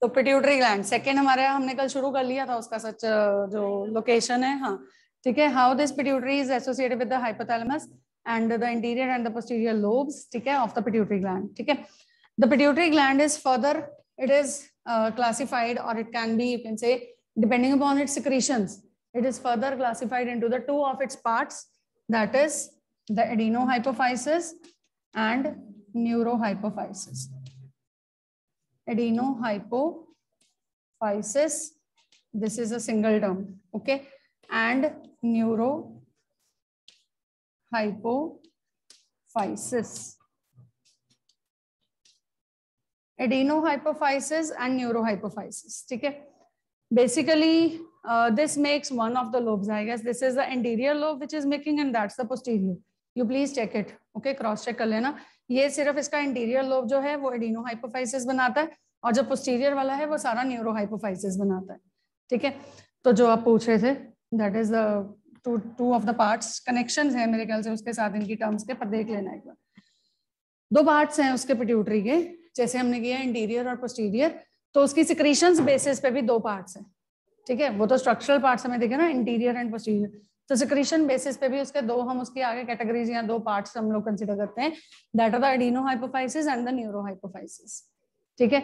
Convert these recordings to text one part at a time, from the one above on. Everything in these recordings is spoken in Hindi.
तो पिट्यूटरी ग्लैंड सेकेंड हमारे हमने कल शुरू कर लिया था उसका सच uh, जो लोकेशन है हाँ ठीक है how this pituitary is associated with the hypothalamus and the anterior and the posterior lobes ठीक है ऑफ द पिट्यूटरी ग्लैंड ठीक है the pituitary gland is further it is classified और it can be you can say depending upon its secretions it is further classified to the two of its part that is the adeno hypophysis and neuro hypophysis adenohypophysis. This is a single term, okay? And neurohypophysis. Adenohypophysis and neurohypophysis, okay? Basically, uh, this makes one of the lobes, I guess. This is the anterior lobe which is making and that's the posterior. You please check it. Okay cross check कर लेना ये सिर्फ इसका इंटीरियर लोब जो है वो एडीनो हाइपोफाइसिस बनाता है और जो पोस्टीरियर वाला है वो सारा न्यूरो हाइपोफाइसिस बनाता है ठीक है तो जो आप पूछ रहे थे that is to two of the parts connections है मेरे ख्याल से उसके साथ इनकी टर्म्स के पर देख लेना एक बार दो पार्ट्स हैं उसके पिट्यूटरी के जैसे हमने किया इंटीरियर और पोस्टीरियर तो उसकी सिक्रीशन बेसिस पे भी दो पार्ट्स हैं ठीक है वो तो स्ट्रक्चरल पार्ट्स हमें देखे ना इंटीरियर एंड पोस्टीरियर तो सिक्रीशन बेसिस पे भी उसके दो हम उसकी आगे कैटेगरीज या दो पार्ट्स हम लोग कंसिडर करते हैं that are the adeno hypophysis and the neuro hypophysis ठीक है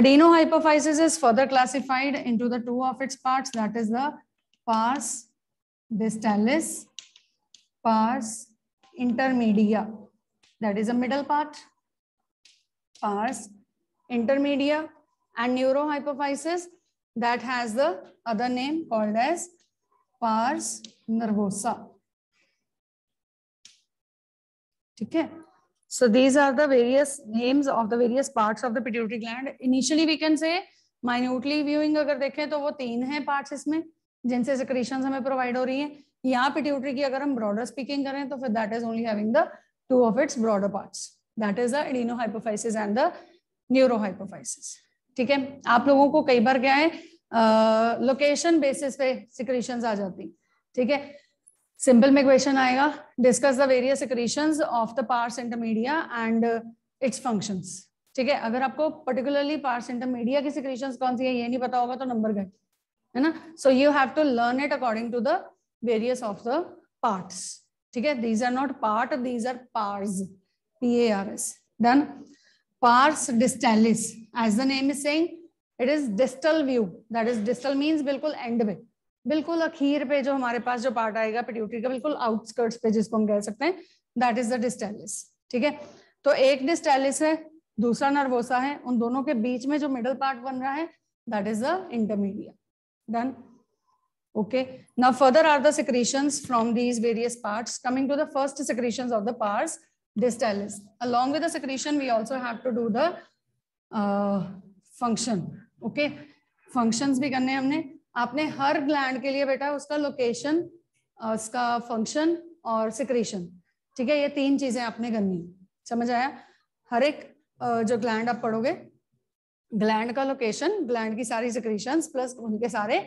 adeno hypophysis is further classified into the two of its part that is the pars distalis pars intermedia that is a middle part pars intermedia and neuro hypophysis that has the other name called as pars nervosa ठीक है so these are the various names of the various parts of the pituitary gland initially we can say minutely viewing अगर देखें तो वो तीन है पार्ट इसमें जिनसे सिक्रेशन हमें प्रोवाइड हो रही है यहाँ पिट्यूटरी की अगर हम ब्रॉडर स्पीकिंग करें तो फिर that is only having the two of its broader part that is the hypophysis and the neuro ठीक है आप लोगों को कई बार क्या है लोकेशन बेसिस पे सिक्रीशन आ जाती ठीक है सिंपल में क्वेश्चन आएगा discuss the various secretion of the pars intermedia and its function ठीक है अगर आपको पर्टिकुलरली पार्स इंटरमीडिया की सिक्रीशन कौन सी है ये नहीं पता होगा तो नंबर गए है ना so you have to learn it according to the various of the parts ठीक है these are not part these are pars P A R S done pars distalis as the name is saying it is distal view that is distal means बिल्कुल एंड में बिल्कुल अखीर पे जो हमारे पास जो पार्ट आएगा पिट्यूटरी का बिल्कुल आउटस्कर्ट्स पे जिसको हम कह सकते हैं दैट इज द डिस्टेलिस ठीक है तो एक डिस्टेलिस है दूसरा नर्वोसा है उन दोनों के बीच में जो मिडल पार्ट बन रहा है that is the intermedia done okay now further are the secretions from these various part coming to the first secretions of the part distalis along with we also है फंक्शन ओके फंक्शंस भी करने हमने आपने हर ग्लैंड के लिए बेटा उसका लोकेशन उसका फंक्शन और सिक्रेशन ठीक है ये तीन चीजें आपने करनी है समझ आया हर एक जो ग्लैंड आप पढ़ोगे ग्लैंड का लोकेशन ग्लैंड की सारी सिक्रेशन प्लस उनके सारे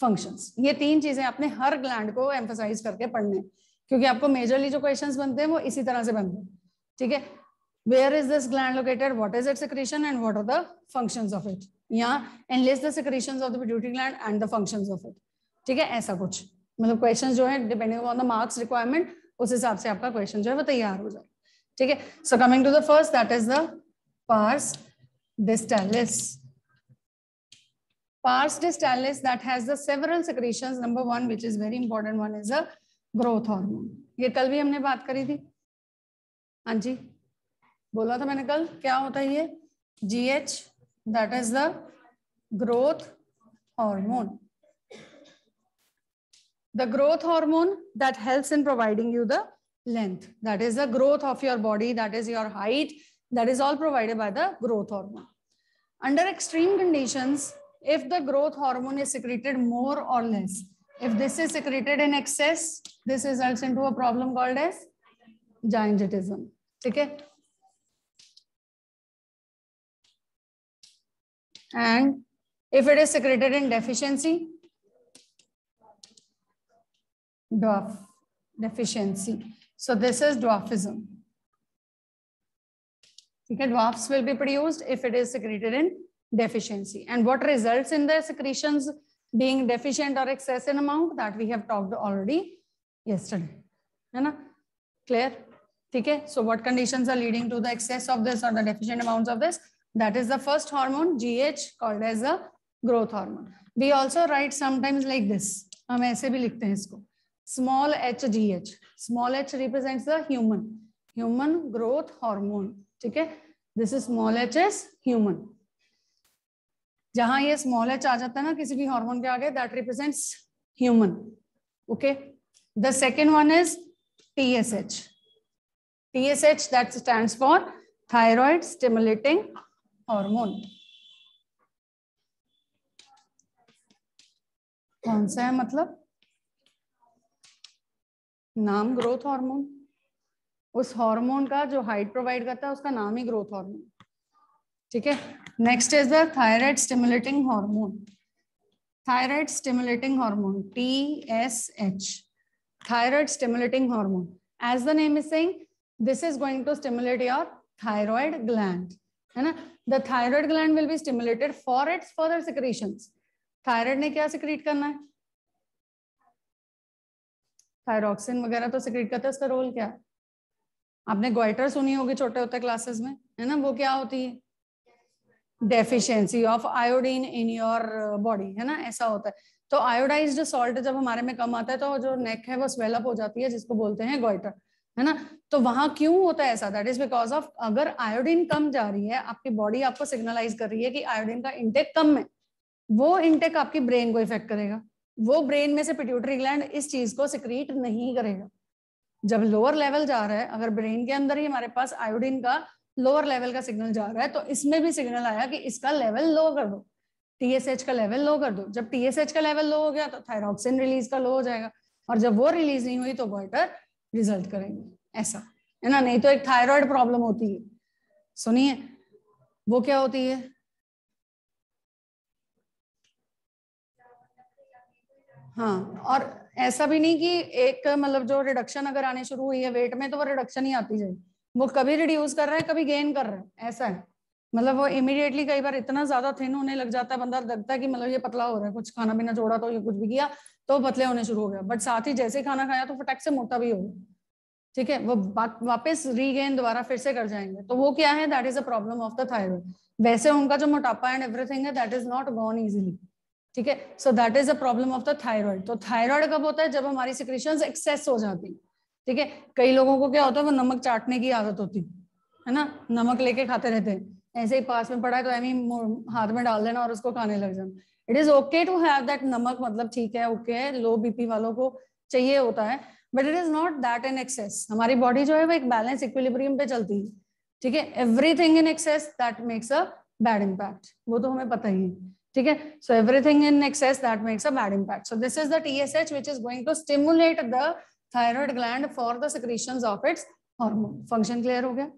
फंक्शंस ये तीन चीजें आपने हर ग्लैंड को एम्फोसाइज करके पढ़ने क्योंकि आपको मेजरली जो क्वेश्चन बनते हैं वो इसी तरह से बनते हैं ठीक है where is this gland located what is it secretion and what are the function of it या unless the secretion of the pituitary gland and the function of it ठीक है ऐसा कुछ मतलब क्वेश्चन जो है depending on the marks requirement उस हिसाब से आपका क्वेश्चन जो है वो तैयार हो जाए ठीक है so coming to the first that is the pars distalis pars distalis that has the several secretion number one which is very important one is the growth hormone ये कल भी हमने बात करी थी हाँ जी बोला था मैंने कल क्या होता है ये जी that is the growth hormone. The growth hormone that helps in providing you the length, that is the growth of your body, that is your height, that is all provided by the growth hormone. Under extreme conditions, if the growth hormone is secreted more or less, if this is secreted in excess, this results into a problem called as giantism. Okay? and if it is secreted in deficiency, dwarf deficiency. So this is dwarfism. Okay, dwarfs will be produced if it is secreted in deficiency. And what results in the secretions being deficient or excess in amount that we have talked already yesterday. Hai na? Clear? Okay. So what conditions are leading to the excess of this or the deficient amounts of this? That is the first hormone, GH, called as a growth hormone. We also write sometimes like this. हम ऐसे भी लिखते हैं इसको small H G H small H represents the human human growth hormone ठीक है this is small H is human जहां ये स्मॉल एच आ जाता है ना किसी भी हार्मोन के आगे that represents human okay the second one is TSH. TSH that stands for thyroid stimulating hormone कौन सा है मतलब नाम ग्रोथ हार्मोन उस हार्मोन का जो हाइट प्रोवाइड करता है उसका नाम ही ग्रोथ हार्मोन ठीक है next is the thyroid stimulating hormone thyroid stimulating hormone T S H thyroid stimulating hormone as the name is saying this is going to stimulate your thyroid gland है ना the thyroid gland will be stimulated for its further secretions thyroid ne kya secrete karna hai thyroxine वगैरह तो secrete karta hai uska role kya आपने goiter सुनी होगी छोटे होते क्लासेस में है ना वो क्या होती है deficiency of iodine in your body है ना ऐसा होता है तो आयोडाइज सॉल्ट जब हमारे में कम आता है तो जो नेक है वो स्वेलअप हो जाती है जिसको बोलते हैं गोइटर है ना तो वहां क्यों होता है ऐसा दैट इज बिकॉज ऑफ अगर आयोडीन कम जा रही है आपकी बॉडी आपको सिग्नलाइज कर रही है कि आयोडीन का इंटेक कम है वो इंटेक आपकी ब्रेन को इफेक्ट करेगा वो ब्रेन में से पिट्यूटरी ग्लैंड इस चीज को सिक्रीट नहीं करेगा जब लोअर लेवल जा रहा है अगर ब्रेन के अंदर ही हमारे पास आयोडीन का लोअर लेवल का सिग्नल जा रहा है तो इसमें भी सिग्नल आया कि इसका लेवल लो कर दो टीएसएच का लेवल लो कर दो जब टीएसएच का लेवल लो हो गया तो थायरोक्सिन रिलीज का लो हो जाएगा और जब वो रिलीज नहीं हुई तो गोइटर रिजल्ट करेंगे ऐसा है ना नहीं तो एक थायराइड प्रॉब्लम होती है सुनिए वो क्या होती है हाँ और ऐसा भी नहीं कि एक मतलब जो रिडक्शन अगर आने शुरू हुई है वेट में तो वो रिडक्शन ही आती जाएगी वो कभी रिड्यूस कर रहा है कभी गेन कर रहा है ऐसा है मतलब वो इमिडिएटली कई बार इतना ज्यादा थिन होने लग जाता है बंदा लगता है कि मतलब ये पतला हो रहा है कुछ खाना पीना छोड़ा तो ये कुछ भी किया तो पतले होने शुरू हो गया बट साथ ही जैसे खाना खाया तो फटक से मोटा भी हो गया ठीक है वो वापस रीगेन दोबारा फिर से कर जाएंगे तो वो क्या है that is a problem of the thyroid वैसे उनका जो मोटापा एंड एवरीथिंग है that is not gone easily ठीक है so that is a problem of the thyroid तो थायराइड कब होता है जब हमारी सिक्रेशन एक्सेस हो जाती है ठीक है कई लोगों को क्या होता है वो नमक चाटने की आदत होती है ना नमक लेके खाते रहते हैं ऐसे ही पास में पड़ा है तो ही हाथ में डाल देना और उसको खाने लग जाना it is okay to have that नमक मतलब ठीक है ओके है लो बीपी वालों को चाहिए होता है but it is not that in excess हमारी बॉडी जो है वो एक बैलेंस इक्विलिब्रियम पे चलती है ठीक है everything in excess that makes a bad impact वो तो हमें पता ही है ठीक है so everything in excess that makes a bad impact so this is the TSH which is going to stimulate the thyroid gland for the secretions of its hormone function clear हो गया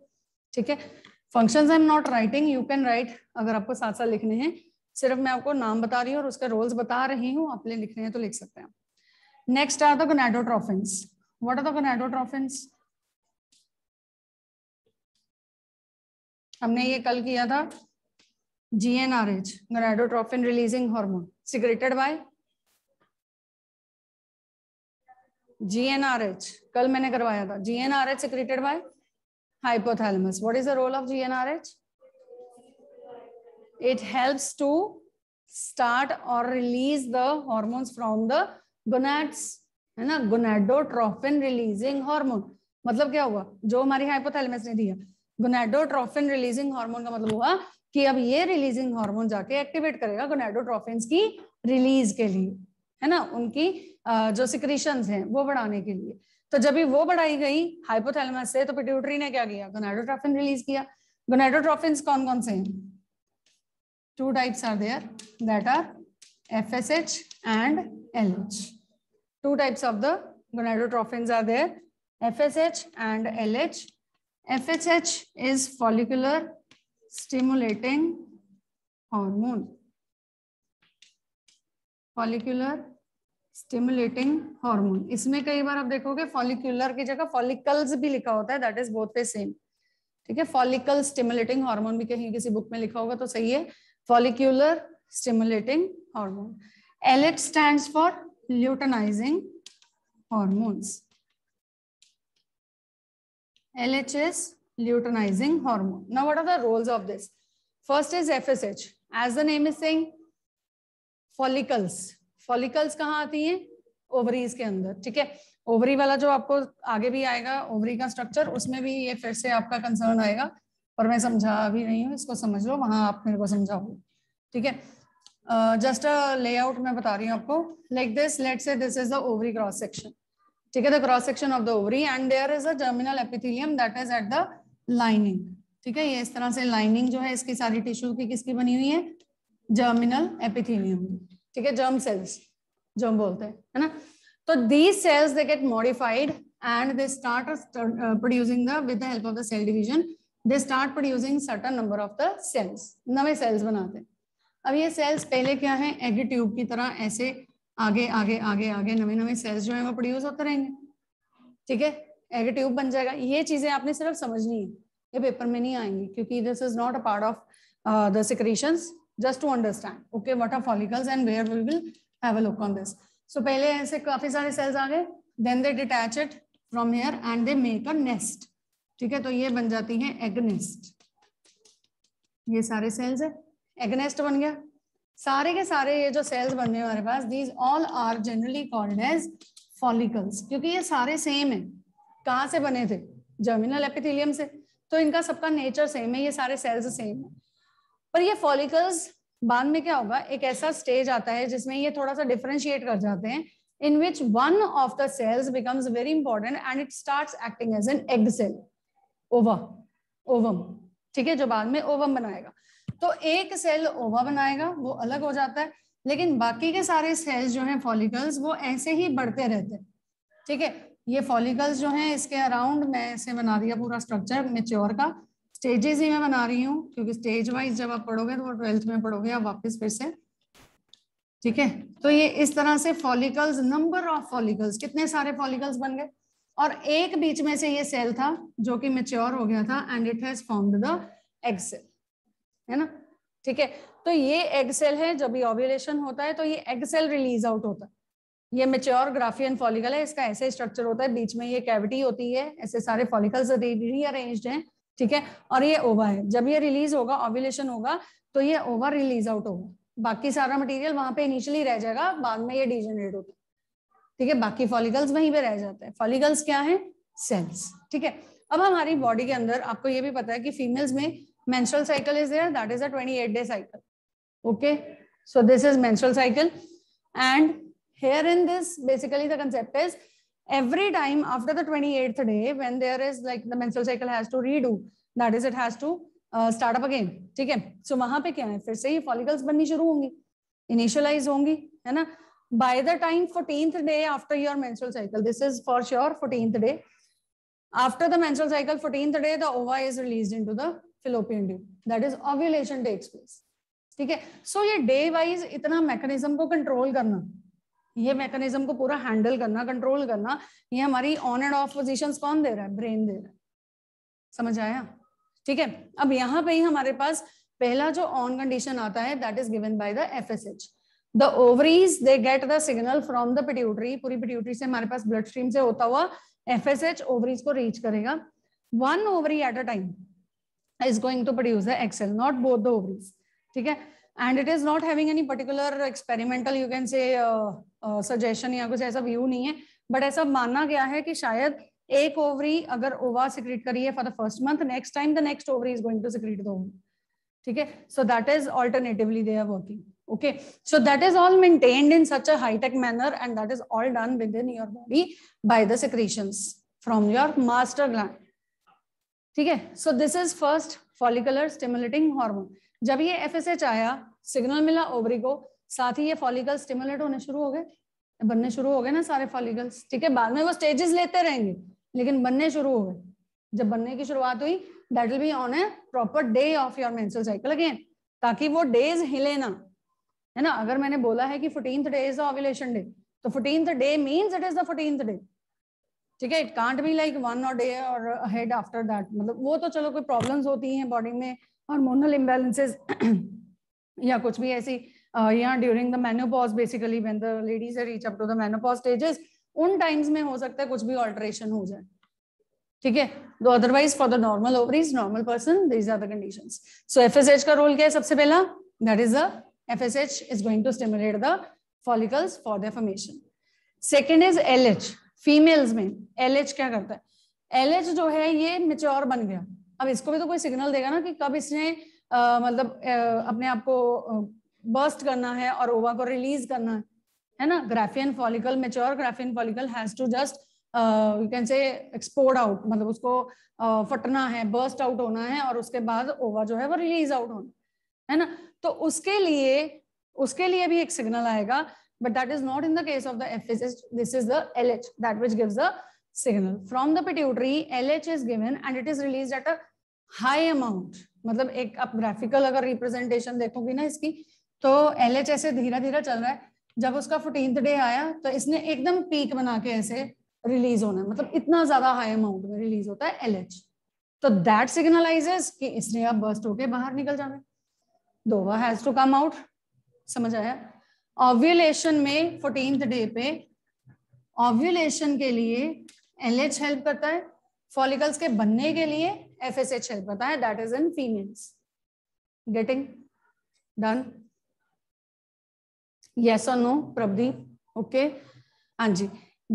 ठीक है functions I am not writing you can write अगर आपको साथ साथ लिखने हैं सिर्फ मैं आपको नाम बता रही हूँ और उसके रोल्स बता रही हूँ आप लिखने हैं तो लिख सकते हैं next are the gonadotrophins what are the gonadotrophins हमने ये कल किया था जीएनआरएच gonadotrophin रिलीजिंग hormone, secreted बाय जीएनआरएच कल मैंने करवाया था GnRH secreted by hypothalamus. What is the role of GnRH? It helps to start or release the hormones from the gonads. है ना गोनाडोट्रोफिन रिलीजिंग हार्मोन मतलब क्या हुआ जो हमारी हाइपोथैलेमस ने दिया गोनाडोट्रोफिन रिलीजिंग हार्मोन का मतलब हुआ कि अब ये रिलीजिंग हार्मोन जाके एक्टिवेट करेगा गोनाडोट्रोफिन की रिलीज के लिए है ना उनकी जो सिक्रीशन है वो बढ़ाने के लिए तो जब वो बढ़ाई गई हाइपोथैलेमस से तो पिट्यूटरी ने क्या किया गोनेडोट्रॉफिन रिलीज किया गोनेडोट्रॉफिन कौन कौन से हैं two types are there that are F S H and L H two types of the gonadotrophin are there F S H and L H F H H is follicular stimulating hormone follicular stimulating hormone इसमें कई बार आप देखोगे फॉलिकुलर की जगह फॉलिकल्स भी लिखा होता है that is both way same ठीक है फॉलिकल स्टिमुलेटिंग हार्मोन भी कहीं किसी बुक में लिखा होगा तो सही है follicular stimulating hormone L H stand for luteinizing hormones L H is luteinizing hormone ना what are the are of this first is F S H as the name is saying follicles follicles कहाँ आती हैं ओवरीज के अंदर ठीक है ओवरी वाला जो आपको आगे भी आएगा ओवरी का स्ट्रक्चर उसमें भी ये फिर से आपका कंसर्न आएगा पर मैं समझा भी नहीं हूँ इसको समझ लो वहां आप मेरे को समझाओ ठीक है जस्ट अ लेआउट मैं बता रही हूँ आपको like this let say this is the ovary cross section ठीक है the cross section of the ovary and there is the germinal epithelium that is at the lining ठीक है ये इस तरह से लाइनिंग जो है इसकी सारी टिश्यू की किसकी बनी हुई है जर्मिनल एपिथीलियम ठीक है जर्म सेल्स जर्म बोलते हैं है ना तो these cells they get modified and they start producing the with with the help of the cell division they start producing certain number of the नवे सेल्स बनाते हैं अब ये सेल्स पहले क्या है एग ट्यूब की तरह ऐसे आगे आगे आगे आगे नवे नवे सेल्स जो है वो प्रोड्यूस होते रहेंगे ठीक है एग ट्यूब बन जाएगा ये चीजें आपने सिर्फ समझनी है ये पेपर में नहीं आएंगी क्योंकि this is not a part of the secretions just to understand okay what are follicles and where we will have a look on this so pehle aise kafi sare cells aa gaye then they detach it from here and they make a nest theek hai to ye ban jati hai egg nest ye sare cells hai egg nest ban gaya सारे के सारे ये जो सेल्स बन रहे हैं हमारे पास these all are generally called as follicles क्योंकि ये सारे सेम है कहाँ से बने थे जर्मिनल एपिथेलियम से तो इनका सबका नेचर सेम है ये सारे सेल्स सेम है पर ये फॉलिकल्स बाद में क्या होगा एक ऐसा स्टेज आता है जिसमें ये थोड़ा सा डिफ्रेंशिएट कर जाते हैं in which one of the cells becomes very important and it start acting as an egg cell ova ovum ठीक है जो बाद में ओवम बनाएगा तो एक सेल ओवा बनाएगा वो अलग हो जाता है लेकिन बाकी के सारे सेल्स जो हैं फॉलिकल्स वो ऐसे ही बढ़ते रहते हैं ठीक है ये फॉलिकल्स जो हैं इसके अराउंड मैं ऐसे बना दिया पूरा स्ट्रक्चर मेच्योर का स्टेजेस ही मैं बना रही हूँ क्योंकि स्टेज वाइज जब आप पढ़ोगे तो ट्वेल्थ में पढ़ोगे आप वापस फिर से ठीक है तो ये इस तरह से फॉलिकल्स नंबर ऑफ फॉलिकल्स कितने सारे फॉलिकल्स बन गए और एक बीच में से ये सेल था जो कि मेच्योर हो गया था and it has formed the egg cell है ना ठीक है तो ये एग सेल है जब ये ऑब्यूलेशन होता है तो ये एग सेल रिलीज आउट होता है ये मेच्योर ग्राफियन फॉलिकल है इसका ऐसे स्ट्रक्चर होता है बीच में ये कैविटी होती है ऐसे सारे फॉलिकल्स रीअरेंज्ड हैं ठीक है और ये ओवा है जब ये रिलीज होगा ऑव्यूलेशन होगा तो ये ओवा रिलीज आउट होगा बाकी सारा मटेरियल वहां पे इनिशियली रह जाएगा बाद में ये डिजेनरेट होता है ठीक है बाकी फॉलिकल्स वहीं पे रह जाते हैं फॉलिकल्स क्या है सेल्स ठीक है अब हमारी बॉडी के अंदर आपको ये भी पता है कि फीमेल्स में menstrual cycle is there that is a 28 day cycle okay so this is menstrual cycle and here in this basically the concept इज every time after the 28th day when there is like the menstrual cycle has to redo that is it has to uh, start up again ठीक है so वहां पे क्या है फिर से ये follicles बननी शुरू होंगी initialize होंगी है ना by the time 14th day after your menstrual cycle this is for sure 14th day after the menstrual cycle 14th day the ova is released into the fallopian tube that is ovulation takes place ठीक है सो so, ये डे वाइज इतना मैकेनिज्म को कंट्रोल करना ये मैकेनिज्म को पूरा हैंडल करना कंट्रोल करना ये हमारी ऑन एंड ऑफ पोजिशन कौन दे रहा है ब्रेन दे रहा है समझ आया ठीक है अब यहाँ पे ही हमारे पास पहला जो ऑन कंडीशन आता है that is given by the F S H the ovaries they get the signal from the pituitary पूरी पिट्यूटरी से हमारे पास ब्लड स्ट्रीम से होता हुआ एफ एस एच ओवरीज को रीच करेगा one ovary at a time is going to produce the egg cell not both the ovaries ठीक है and it is not having any particular experimental you can say uh, uh, suggestion या कुछ ऐसा view नहीं है but ऐसा a गया है कि शायद एक ओवरी अगर ओवा सिक्रीट करी है for the first month next time the next ovary is going to so that is alternatively they are working. okay so that is all maintained in such a high tech manner and that is all done within your body by the secretions from your master gland okay so this is first follicular stimulating hormone जब ये एफ आया सिग्नल मिला ओवरी को साथ ही ये फॉलिकल स्टिमुलेट होने शुरू हो गए बनने शुरू हो गए ना सारे फॉलिकल्स ठीक है बाद में वो स्टेजेस लेते रहेंगे लेकिन बनने शुरू हो गए जब बनने की शुरुआत हुई that will be on a proper day of your menstrual cycle again ताकि वो डेज हिले ना है ना अगर मैंने बोला है कि fourteen day is the day तो fourteen day means it is the fourteen day ठीक है it can't be like one और डे और हेड आफ्टर दैट मतलब वो तो चलो कोई प्रॉब्लम होती है बॉडी में हार्मोनल इम्बेलेंसेज या कुछ भी ऐसी या during the menopause basically when the ladies reach up to the menopause stages उन टाइम्स में हो सकता है कुछ भी ऑल्ट्रेशन हो जाए ठीक है दो otherwise for the normal ovaries normal person these are the condition so F का रोल क्या है सबसे पहला that is the F S H is going to stimulate the follicles for the formation second is L H females में एल एच क्या करता है एल एच जो है ये मेच्योर बन गया अब इसको भी तो कोई सिग्नल देगा ना कि कब इसने आ, मतलब आ, अपने आप को बर्स्ट करना है और ओवा को रिलीज करना है है ना Graafian follicle mature Graafian follicle has to just you can say export out मतलब उसको uh, फटना है बर्स्ट आउट होना है और उसके बाद ओवा जो है वो रिलीज आउट होना है ना तो उसके लिए उसके लिए भी एक सिग्नल आएगा but that is not in the case of the F this is the L H that which gives the signal. From the pituitary, LH is given and it is released at a high amount. मतलब एक आप ग्राफिकल अगर रिप्रेजेंटेशन देखोगी ना इसकी तो एल एच ऐसे धीरे धीरे चल रहा है जब उसका फोर्टींथ डे आया तो इसने एकदम पीक बना के ऐसे रिलीज होना है मतलब इतना ज्यादा हाई अमाउंट में रिलीज होता है एल एच तो दैट सिग्नलाइजेस कि इसने अब बर्स्ट होके बाहर निकल जाना the ova has to come out समझ आया ऑव्यूलेशन में फोर्टींथ डे पे ऑव्यूलेशन के लिए एनलेट हेल्प करता है फॉलिकल्स के बनने के लिए एफ एस एच हेल्प करता है that is in females getting done yes और नो प्रभदीप ओके हाँ जी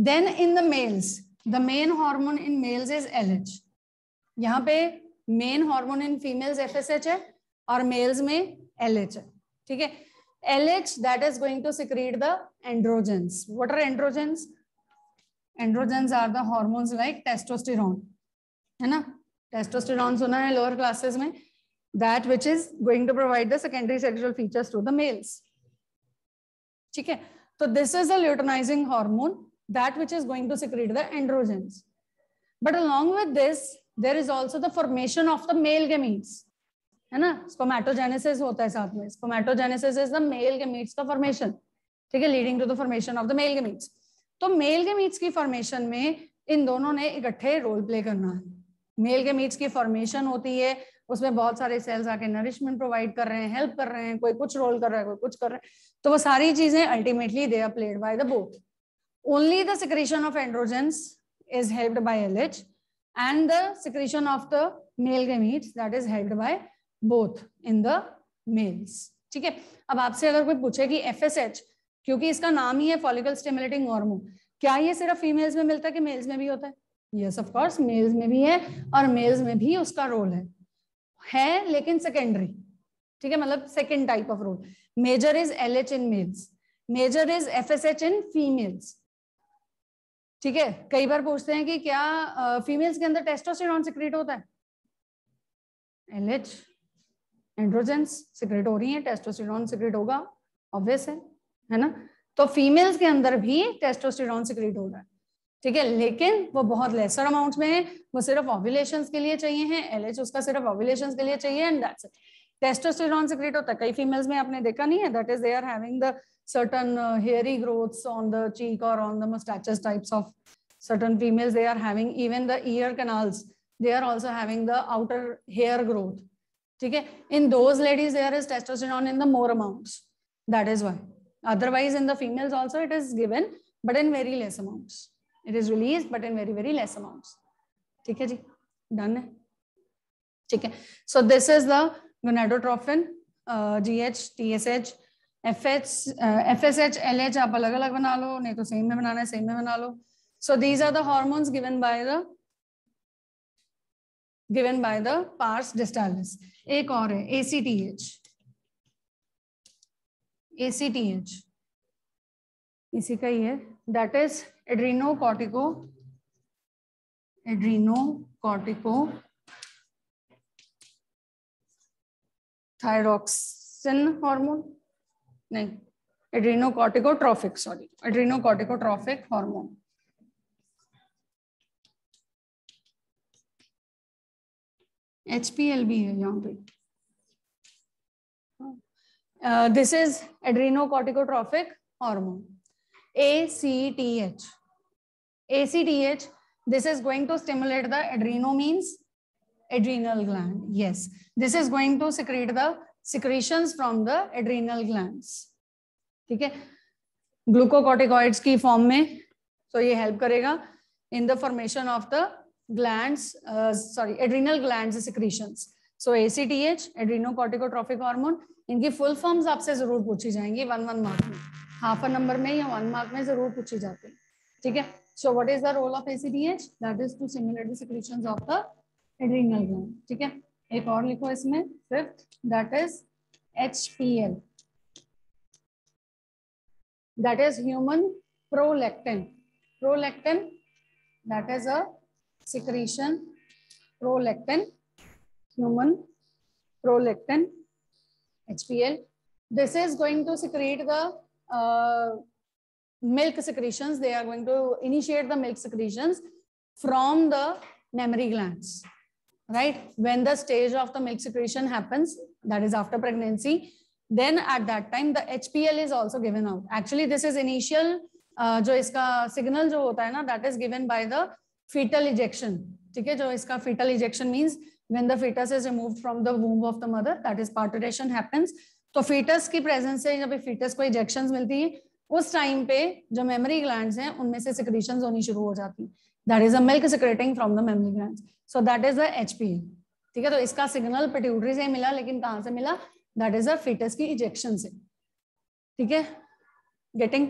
then in the males the main hormone in males is L H यहाँ पे main hormone in females F S H है और मेल्स में एल एच है ठीक है L H that is going to secrete the androgens what are androgens androgens are the hormones like testosterone है ना टेस्टोस्टेरॉन सुना है लोअर क्लासेस में that which is going to provide the secondary sexual features to the males ठीक है तो this is the luteinizing hormone that which is going to secrete the androgens but along with this there is also the formation of the male gametes है ना स्पोमैटोजेनेसिस होता है साथ में spermatogenesis is the male gametes का फॉर्मेशन ठीक है leading to the formation of the male gametes तो मेल गेमीट्स की फॉर्मेशन में इन दोनों ने इकट्ठे रोल प्ले करना है मेल गेमीट्स की फॉर्मेशन होती है उसमें बहुत सारे सेल्स आके नरिशमेंट प्रोवाइड कर रहे हैं हेल्प कर रहे हैं कोई कुछ रोल कर रहा है कोई कुछ कर रहा है तो वो सारी चीजें ultimately they are played by the both only the secretion of androgens is helped by LH and the secretion of the male gametes that is helped by both in the males ठीक है अब आपसे अगर कोई पूछे कि एफ एस एच क्योंकि इसका नाम ही है फॉलिकल स्टेमुलेटिंग हॉर्मोन क्या ये सिर्फ फीमेल्स में मिलता है कि मेल्स में भी होता है यस ऑफ कोर्स मेल्स में भी है और मेल्स में भी उसका रोल है है लेकिन सेकेंडरी ठीक है मतलब second type of role major is L H in males major is F S H in females ठीक है कई बार पूछते हैं कि क्या फीमेल्स के अंदर टेस्टोस्टेरोन सिक्रेट होता है एल एच एंड्रोजेंस सिक्रेट हो रही है टेस्टोस्टेरोन सिक्रेट होगा ऑब्वियस है है ना तो फीमेल्स के अंदर भी टेस्टोस्टेरॉन सिक्रीट हो रहा है ठीक है लेकिन वो बहुत लेसर अमाउंट में है वो सिर्फ ऑव्युलेशन के लिए चाहिए है एलएच उसका सिर्फ ऑव्युलेशन के लिए चाहिए एंड दैट्स टेस्टोस्टेरॉन सिक्रीट होता है कई फीमेल्स में आपने देखा नहीं है that is they are having the certain hairy growth on the cheek और on the mustaches types of certain females they are having even the ear canals they are also having the outer hair growth ठीक है in those ladies there is testosterone in the more amount that is why otherwise in the females also it is given but in very less amounts it is released but in very very less amounts theek hai ji done hai theek so this is the gonadotropin uh, gh tsh fh fsh lh aap alag alag bana lo nahi same mein banana same mein bana so these are the hormones given by the given by the pars distalis ek aur hai acth A C T H इसी का ही है that is adreno cortico adreno cortico thyroxine hormone नहीं adreno cortico trophic sorry adrenocorticotrophic hormone H P L भी है यहाँ पे this is adrenocorticotrophic hormone A C T H A C T H this is going to stimulate the adreno means adrenal gland yes this is going to secrete the secretion from the adrenal gland ठीक है ग्लूकोकॉटिकॉइड्स की फॉर्म में तो ये हेल्प करेगा in the formation of the gland sorry adrenal gland secretions so A C T ACTH adrenocorticotropic hormone इनकी फुल फॉर्म्स आपसे जरूर पूछी जाएंगी वन वन मार्क में हाफ अ नंबर में या वन मार्क में जरूर पूछी जाती है ठीक है so what is the role of A C T H that is to simulate of the adrenal ठीक है एक और लिखो इसमें fifth that is H P L that is human prolactin prolactin that is a secretion prolactin human prolactin hpl this is going to secrete the uh, milk secretions they are going to initiate the milk secretions from the mammary glands right when the stage of the milk secretion happens that is after pregnancy then at that time the hpl is also given out actually this is initial uh, जो इसका signal जो होता है ना that is given by the fetal ejection. Ejection ठीक है जो इसका fetal when the fetus is removed from the womb of the mother that is parturition happens तो fetus की presence से जब fetus को injections मिलती है उस time पे जो memory glands हैं उनमें से secretions होनी शुरू हो जाती है that is the milk secreting from the memory glands so that is the HPA ठीक है तो इसका सिग्नल पिट्यूटरी से मिला लेकिन कहाँ से मिला दैट इज अ फेटस की इजेक्शन से ठीक है गेटिंग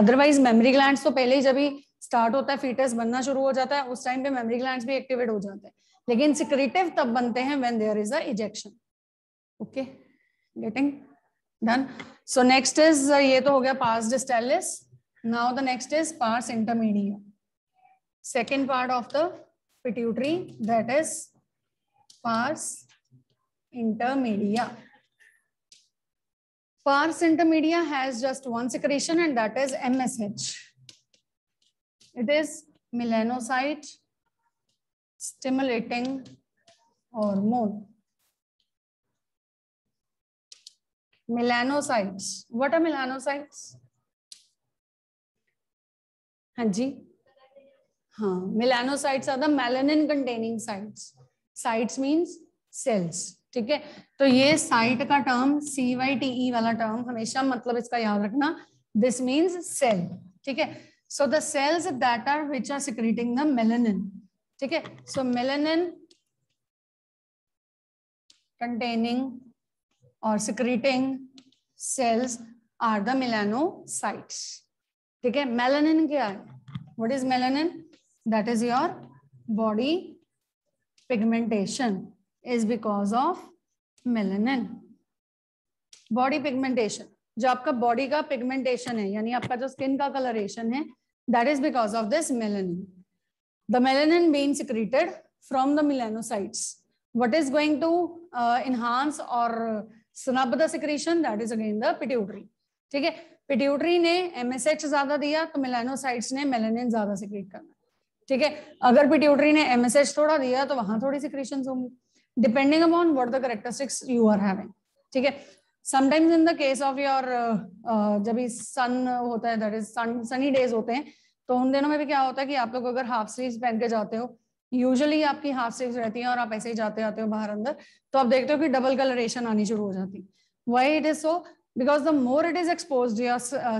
अदरवाइज मेमोरी ग्लैंड तो पहले ही जब ही स्टार्ट होता है फीटस बनना शुरू हो जाता है उस टाइम पे मेमोरी ग्लैंड भी एक्टिवेट हो जाते हैं लेकिन सिक्रेटिव तब बनते हैं when there is a ejection okay getting done so next is ये तो हो गया पास्ट distalis now the next is pars intermediate second part of the pituitary that is pars intermedia pars intermedia has just one secretion and that is M H it is melanocyte stimulating hormone. melanocytes what are melanocytes haan ji ha melanocytes are the melanin containing sites sites means cells ठीक है तो ये साइट का term C Y T E वाला टर्म हमेशा मतलब इसका याद रखना दिस मीन्स सेल ठीक है so the cells that are which are secreting the melanin ठीक है सो मेलेनिन कंटेनिंग और secreting cells are the melanocytes ठीक है मेलेनिन क्या है what is melanin that is your body pigmentation is because of melanin body pigmentation जो आपका बॉडी का पिगमेंटेशन है यानी आपका जो स्किन का कलरेशन है that is because of this melanin the melanin being secreted from the melanocytes. What is going to uh, enhance or snub the secretion? That is again the pituitary. ठीक है पिट्यूटरी ने एमएसएच ज्यादा दिया तो मिलानोसाइट्स ने मेलानिन ज्यादा सिक्रीट करना ठीक है अगर पिट्यूटरी ने एमएसएच थोड़ा दिया तो वहां थोड़ी सिक्रीशन होंगी depending upon what the characteristics you are having ठीक है sometimes in the case of your जब सन होता है that is sun sunny days होते हैं तो उन दिनों में भी क्या होता है कि आप लोग अगर हाफ स्लीव पहन के जाते हो यूजली आपकी हाफ स्लीव रहती है और आप ऐसे ही जाते आते हो बाहर अंदर तो आप देखते हो कि डबल कलरेशन आनी शुरू हो जाती why it is so because the more it is expose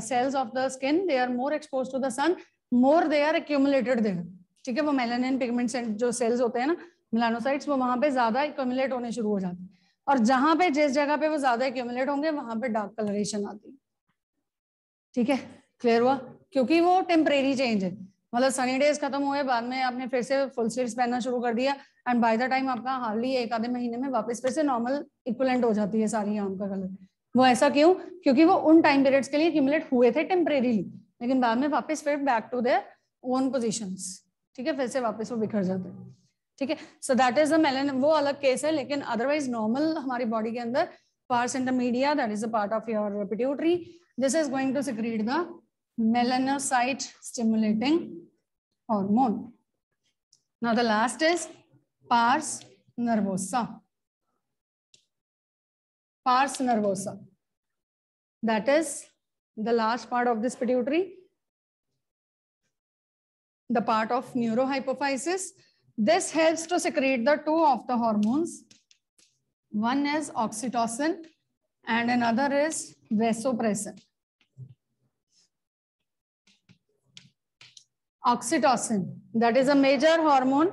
cells of the skin they are more expose to the sun more they are accumulated there ठीक है वो मेलानिन पिगमेंट जो सेल्स होते हैं ना मिलानोसाइट्स वो वहां पे ज्यादा एक्यूमुलेट होने शुरू हो जाते हैं और जहां पे जिस जगह पे वो ज्यादा एक्यूमुलेट होंगे वहां पे डार्क कलरेशन आती है ठीक है क्लियर हुआ क्योंकि वो टेम्परेरी चेंज है मतलब सनी डेज खत्म हुए बाद में आपने फिर से फुल स्लीव पहनना शुरू कर दिया एंड बाय द टाइम आपका हाल ही एक आधे महीने में वापस फिर से नॉर्मल इक्वलेंट हो जाती है सारी आम का कलर वो ऐसा क्यों क्योंकि वो उन टाइम पीरियड्स के लिए क्यूमुलेट हुए थे टेम्परेरीली लेकिन बाद में वापस फिर back to their own position ठीक है फिर से वापस वो बिखर जाते हैं ठीक है सो दैट इज द वो अलग केस है लेकिन अदरवाइज नॉर्मल हमारी बॉडी के अंदर pars intermedia that is a part of your pituitary this is going to secrete the melanocyte stimulating hormone. Now the last is pars nervosa. Pars nervosa. That is the last part of this pituitary. The part of neurohypophysis. This helps to secrete the two of the hormones. One is oxytocin and another is vasopressin. oxytocin that is a major hormone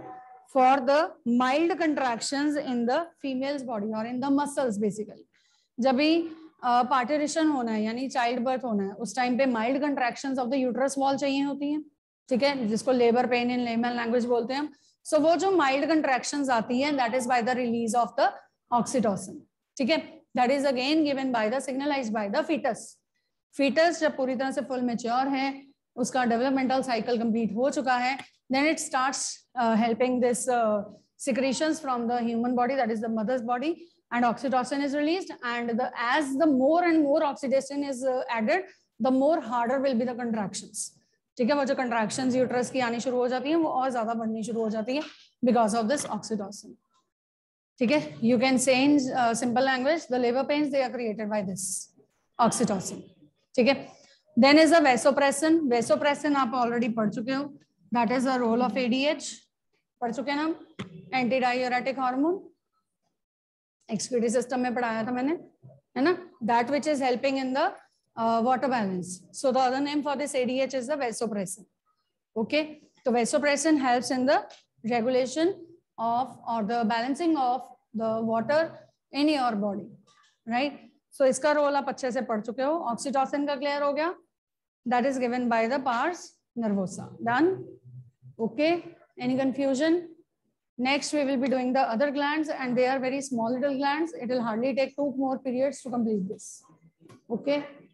for the mild contractions in the female's body or in the muscles basically jab hi partition होना है यानी चाइल्ड बर्थ होना है उस टाइम पे mild contraction of the uterus wall चाहिए होती है ठीक है जिसको labour pain in layman language बोलते हैं हम सो वो जो माइल्ड कंट्रेक्शन आती है that is by the release of the oxytocin ठीक है that is again given by the signalize by the fetus fetus जब पूरी तरह से फुल मेच्योर है उसका डेवलपमेंटल साइकिल कंप्लीट हो चुका है then it start helping this secretion from the human body that is the mother's body and oxytocin is release and as the more and more oxidation is added the more harder will be the contraction ठीक है वो जो कंट्रेक्शन यूट्रस की आनी शुरू हो जाती है वो और ज्यादा बननी शुरू हो जाती है बिकॉज ऑफ दिस ऑक्सीडोसिन ठीक है you can say in simple language the labour pains they are created by this oxytocin ठीक है देन इज अ वेसोप्रेसन वेसोप्रेसन आप ऑलरेडी पढ़ चुके हो that is a role of ADH पढ़ चुके हैं हम anti diuretic hormone excretory system में पढ़ाया था मैंने है ना that which is helping in the water balance so the other name for this ADH is the vasopressin okay तो vasopressin help in the regulation of और the balancing of the water in your body right so इसका रोल आप अच्छे से पढ़ चुके हो ऑक्सीटॉसिन का क्लियर हो गया that is given by the pars nervosa. Done? Okay. Any confusion? Next, we will be doing the other glands and they are very small little glands. It will hardly take two more periods to complete this. Okay.